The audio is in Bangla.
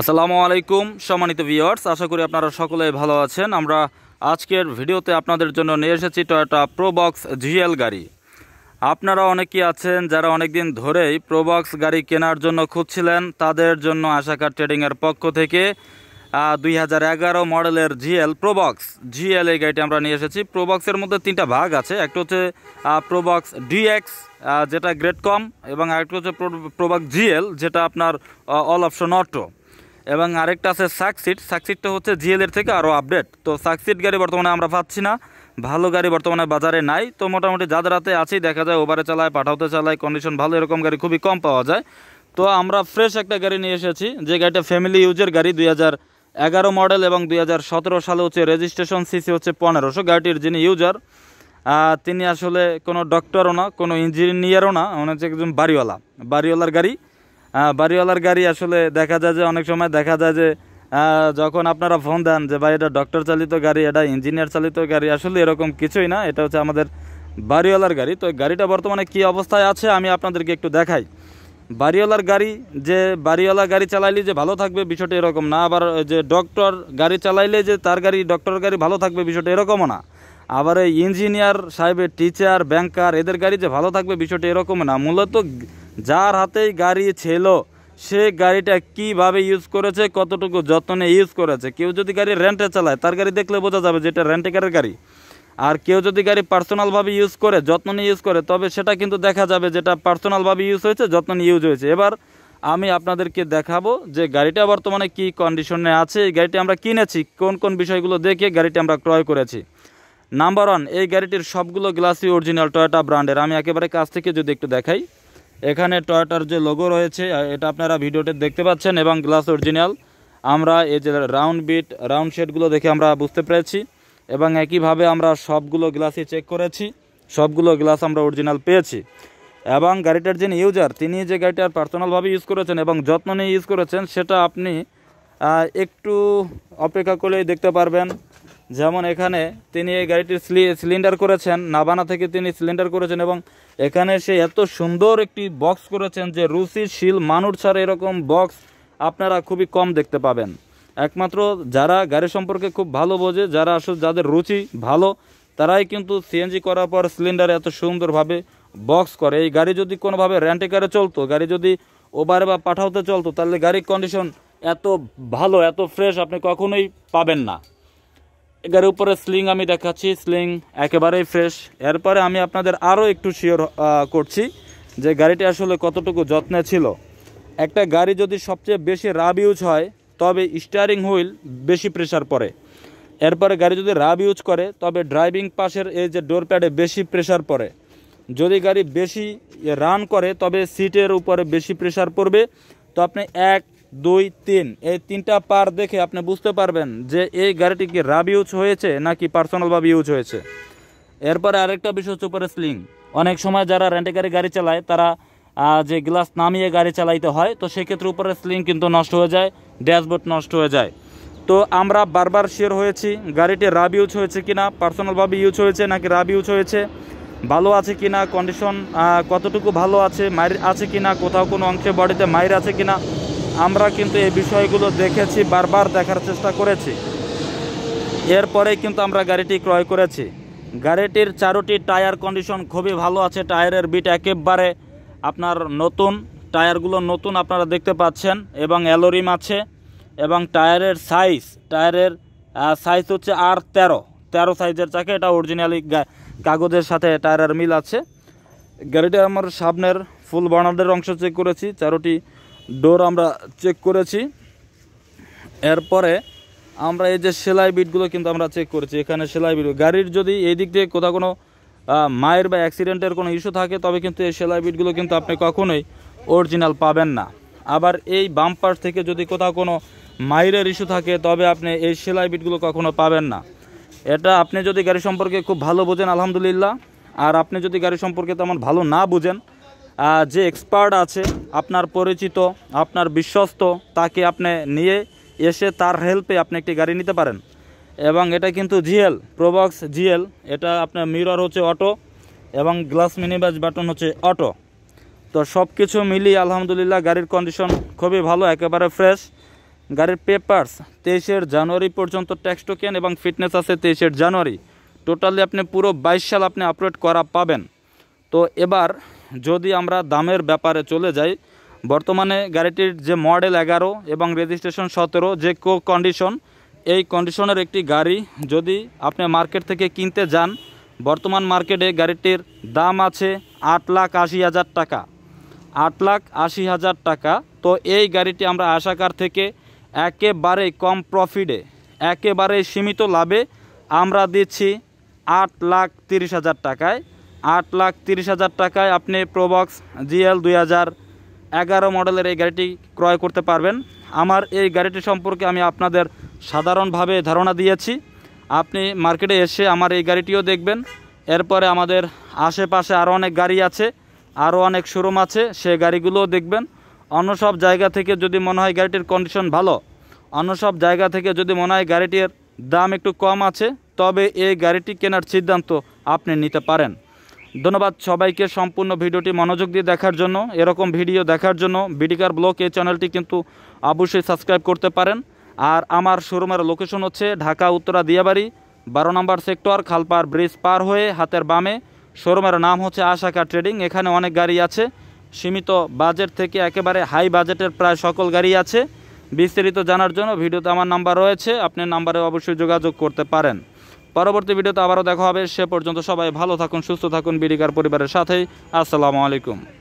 আসসালামু আলাইকুম সম্মানিত ভিওয়ার্স আশা করি আপনারা সকলে ভালো আছেন আমরা আজকের ভিডিওতে আপনাদের জন্য নিয়ে এসেছি টয়টা প্রোবক্স জিএল গাড়ি আপনারা অনেকেই আছেন যারা অনেকদিন ধরেই প্রোবক্স গাড়ি কেনার জন্য খুঁজছিলেন তাদের জন্য আশাকার ট্রেডিংয়ের পক্ষ থেকে দুই মডেলের জিএল প্রোবক্স জিএল এই গাড়িটি আমরা নিয়ে এসেছি প্রোবক্সের মধ্যে তিনটা ভাগ আছে একটা হচ্ছে প্রোবক্স ডিএক্স যেটা গ্রেড কম এবং আরেকটা হচ্ছে প্রোবক্স জিএল যেটা আপনার অল অপশন অটো এবং আরেকটা আছে সাকসিট সাকসিটটা হচ্ছে জিএলের থেকে আরও আপডেট তো সাকসিট গাড়ি বর্তমানে আমরা পাচ্ছি না ভালো গাড়ি বর্তমানে বাজারে নাই তো মোটামুটি যাদের রাতে আছেই দেখা যায় ওভারে চালায় পাঠাতে চালায় কন্ডিশন ভালো এরকম গাড়ি খুবই কম পাওয়া যায় তো আমরা ফ্রেশ একটা গাড়ি নিয়ে এসেছি যে গাড়িটা ফ্যামিলি ইউজের গাড়ি দুই এগারো মডেল এবং দুই সালে হচ্ছে রেজিস্ট্রেশন সিসি হচ্ছে পনেরোশো গাড়িটির যিনি ইউজার তিনি আসলে কোনো ডক্টরও না কোনো ইঞ্জিনিয়ারও না মানে হচ্ছে একজন বাড়িওয়ালা বাড়িওয়ালার গাড়ি বাড়িওয়ালার গাড়ি আসলে দেখা যায় যে অনেক সময় দেখা যায় যে যখন আপনারা ফোন দেন যে ভাই এটা ডক্টর চালিত গাড়ি এটা ইঞ্জিনিয়ার চালিত গাড়ি আসলে এরকম কিছুই না এটা হচ্ছে আমাদের বাড়িওয়ালার গাড়ি তো গাড়িটা বর্তমানে কি অবস্থায় আছে আমি আপনাদেরকে একটু দেখাই বাড়িওয়ালার গাড়ি যে বাড়িওয়ালা গাড়ি চালাইলে যে ভালো থাকবে বিষয়টা এরকম না আবার যে ডক্টর গাড়ি চালাইলে যে তার গাড়ি ডক্টর গাড়ি ভালো থাকবে বিষয়টা এরকমও না আবার ইঞ্জিনিয়ার সাহেবের টিচার ব্যাংকার এদের গাড়ি যে ভালো থাকবে বিষয়টা এরকম না মূলত যার হাতেই গাড়ি ছিল সে গাড়িটা কিভাবে ইউজ করেছে কতটুকু যত্নে ইউজ করেছে কেউ যদি গাড়ি রেন্টে চালায় তার গাড়ি দেখলে বোঝা যাবে যেটা এটা রেন্টেকারের গাড়ি আর কেউ যদি গাড়ি পার্সোনালভাবে ইউজ করে যত্ন নিয়ে ইউজ করে তবে সেটা কিন্তু দেখা যাবে যেটা পার্সোনালভাবে ইউজ হয়েছে যত্ন নিয়ে ইউজ হয়েছে এবার আমি আপনাদেরকে দেখাবো যে গাড়িটা বর্তমানে কি কন্ডিশনে আছে এই গাড়িটি আমরা কিনেছি কোন কোন বিষয়গুলো দেখে গাড়িটি আমরা ক্রয় করেছি নাম্বার ওয়ান এই গাড়িটির সবগুলো গ্লাসই অরিজিনাল টয়টা ব্র্যান্ডের আমি একেবারে কাছ থেকে যদি একটু দেখাই এখানে টয়টার যে লোগো রয়েছে এটা আপনারা ভিডিওতে দেখতে পাচ্ছেন এবং গ্লাস অরিজিনাল আমরা এই যে রাউন্ড বিট রাউন্ড শেডগুলো দেখে আমরা বুঝতে পেরেছি এবং একইভাবে আমরা সবগুলো গ্লাসই চেক করেছি সবগুলো গ্লাস আমরা অরিজিনাল পেয়েছি এবং গাড়িটার যিনি ইউজার তিনি যে গাড়িটার পার্সোনালভাবে ইউজ করেছেন এবং যত্ন নিয়ে ইউজ করেছেন সেটা আপনি একটু অপেক্ষা করলেই দেখতে পারবেন যেমন এখানে তিনি এই গাড়িটির সিলিন্ডার করেছেন নাবানা থেকে তিনি সিলিন্ডার করেছেন এবং এখানে সে এত সুন্দর একটি বক্স করেছেন যে রুসি শিল মানুর ছাড়া এরকম বক্স আপনারা খুবই কম দেখতে পাবেন একমাত্র যারা গাড়ি সম্পর্কে খুব ভালো বোঝে যারা আসলে যাদের রুচি ভালো তারাই কিন্তু সিএনজি করার পর সিলিন্ডার এত সুন্দরভাবে বক্স করে এই গাড়ি যদি কোনোভাবে র্যান্টে কারে চলতো গাড়ি যদি ওবারে বা পাঠাওতে চলতো তাহলে গাড়ির কন্ডিশন এত ভালো এত ফ্রেশ আপনি কখনোই পাবেন না এর উপরে স্লিং আমি দেখাচ্ছি স্লিং একেবারেই ফ্রেশ এরপরে আমি আপনাদের আরও একটু শিওর করছি যে গাড়িটি আসলে কতটুকু যত্নে ছিল একটা গাড়ি যদি সবচেয়ে বেশি রাব ইউজ হয় তবে স্টারিং হুইল বেশি প্রেশার পড়ে এরপরে গাড়ি যদি রাব ইউজ করে তবে ড্রাইভিং পাশের এই যে ডোর প্যাডে বেশি প্রেশার পড়ে যদি গাড়ি বেশি রান করে তবে সিটের উপরে বেশি প্রেশার পড়বে তো আপনি এক দুই তিন এই তিনটা পার দেখে আপনি বুঝতে পারবেন যে এই গাড়িটি কি রাব ইউজ হয়েছে নাকি পার্সোনালভাবে ইউজ হয়েছে এরপরে আরেকটা বিষয় হচ্ছে উপরে স্লিং অনেক সময় যারা রেন্টে গাড়ি গাড়ি চালায় তারা যে গ্লাস নামিয়ে গাড়ি চালাইতে হয় তো সেক্ষেত্রে উপরে স্লিং কিন্তু নষ্ট হয়ে যায় ড্যাশবোর্ড নষ্ট হয়ে যায় তো আমরা বারবার শেয়ার হয়েছি গাড়িটি রাব ইউজ হয়েছে কি না পার্সোনালভাবে ইউজ হয়েছে নাকি রাব ইউজ হয়েছে ভালো আছে কিনা কন্ডিশন কতটুকু ভালো আছে মায়ের আছে কিনা কোথাও কোনো অংশে বডিতে মায়ের আছে কিনা আমরা কিন্তু এই বিষয়গুলো দেখেছি বারবার দেখার চেষ্টা করেছি এরপরেই কিন্তু আমরা গাড়িটি ক্রয় করেছি গাড়িটির চারোটি টায়ার কন্ডিশন খুবই ভালো আছে টায়ারের বিট একেবারে আপনার নতুন টায়ারগুলো নতুন আপনারা দেখতে পাচ্ছেন এবং অ্যালোরিম আছে এবং টায়ারের সাইজ টায়ারের সাইজ হচ্ছে আর তেরো তেরো সাইজের চাকে এটা অরিজিনালি কাগজের সাথে টায়ারের মিল আছে গাড়িটা আমার সামনের ফুল বার্নার্ডের অংশ চেক করেছি চারোটি ডোর আমরা চেক করেছি এরপরে আমরা এই যে সেলাই বিটগুলো কিন্তু আমরা চেক করেছি এখানে সেলাই বিট গাড়ির যদি এই দিক দিয়ে কোথাও কোনো মায়ের বা অ্যাক্সিডেন্টের কোনো ইস্যু থাকে তবে কিন্তু এই সেলাই বিটগুলো কিন্তু আপনি কখনোই অরিজিনাল পাবেন না আবার এই বাম পাশ থেকে যদি কোথাও কোনো মাইরের ইস্যু থাকে তবে আপনি এই সেলাই বিটগুলো কখনো পাবেন না এটা আপনি যদি গাড়ি সম্পর্কে খুব ভালো বোঝেন আলহামদুলিল্লাহ আর আপনি যদি গাড়ি সম্পর্কে তেমন ভালো না বুঝেন যে এক্সপার্ট আছে আপনার পরিচিত আপনার বিশ্বস্ত তাকে আপনি নিয়ে এসে তার হেল্পে আপনি একটি গাড়ি নিতে পারেন এবং এটা কিন্তু জিএল প্রোবক্স জিএল এটা আপনার মিরর হচ্ছে অটো এবং গ্লাস মিনিবাস বাটন হচ্ছে অটো তো সব কিছু মিলিয়ে আলহামদুলিল্লাহ গাড়ির কন্ডিশন খুবই ভালো একেবারে ফ্রেশ গাড়ির পেপার্স তেইশের জানুয়ারি পর্যন্ত ট্যাক্স টোকেন এবং ফিটনেস আছে তেইশের জানুয়ারি টোটালি আপনি পুরো বাইশ সাল আপনি আপলোড করা পাবেন তো এবার যদি আমরা দামের ব্যাপারে চলে যাই বর্তমানে গাড়িটির যে মডেল এগারো এবং রেজিস্ট্রেশন সতেরো যে কো কন্ডিশন এই কন্ডিশনের একটি গাড়ি যদি আপনি মার্কেট থেকে কিনতে যান বর্তমান মার্কেটে গাড়িটির দাম আছে আট লাখ আশি হাজার টাকা আট লাখ আশি হাজার টাকা তো এই গাড়িটি আমরা আশাকার থেকে একেবারে কম প্রফিটে একেবারে সীমিত লাভে আমরা দিচ্ছি আট লাখ তিরিশ হাজার টাকায় আট লাখ তিরিশ হাজার টাকায় আপনি প্রোবক্স জিএল দুই হাজার এগারো মডেলের এই গাড়িটি ক্রয় করতে পারবেন আমার এই গাড়িটি সম্পর্কে আমি আপনাদের সাধারণভাবে ধারণা দিয়েছি আপনি মার্কেটে এসে আমার এই গাড়িটিও দেখবেন এরপরে আমাদের আশেপাশে আরও অনেক গাড়ি আছে আরও অনেক শোরুম আছে সে গাড়িগুলোও দেখবেন অন্য সব জায়গা থেকে যদি মনে হয় গাড়িটির কন্ডিশন ভালো অন্য সব জায়গা থেকে যদি মনে হয় গাড়িটির দাম একটু কম আছে তবে এই গাড়িটি কেনার সিদ্ধান্ত আপনি নিতে পারেন ধন্যবাদ সবাইকে সম্পূর্ণ ভিডিওটি মনোযোগ দিয়ে দেখার জন্য এরকম ভিডিও দেখার জন্য বিডিকার ব্লক এই চ্যানেলটি কিন্তু অবশ্যই সাবস্ক্রাইব করতে পারেন আর আমার শোরুমের লোকেশন হচ্ছে ঢাকা উত্তরা দিয়াবাড়ি বারো নম্বর সেক্টর খালপার ব্রিজ পার হয়ে হাতের বামে শোরুমের নাম হচ্ছে আশাকা ট্রেডিং এখানে অনেক গাড়ি আছে সীমিত বাজেট থেকে একেবারে হাই বাজেটের প্রায় সকল গাড়ি আছে বিস্তারিত জানার জন্য ভিডিওতে আমার নাম্বার রয়েছে আপনি নাম্বারে অবশ্যই যোগাযোগ করতে পারেন পরবর্তী ভিডিওতে আবারও দেখা হবে সে পর্যন্ত সবাই ভালো থাকুন সুস্থ থাকুন বিডিকার পরিবারের সাথেই আসসালামু আলাইকুম